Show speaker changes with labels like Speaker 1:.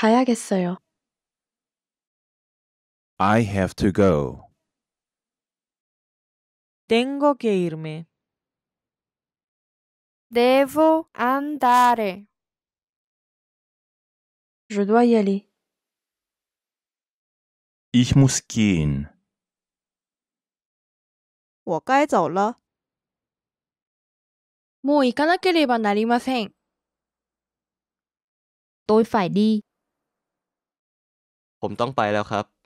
Speaker 1: 가야겠어요
Speaker 2: I have to go.
Speaker 3: Tengo que irme. Devo
Speaker 4: andare. Je dois y aller.
Speaker 2: Ich muss gehen.
Speaker 5: 我该走了。
Speaker 6: もう行かなければ
Speaker 7: なりません。Tôi phải đi.
Speaker 8: ผมต้องไปแล้วครับ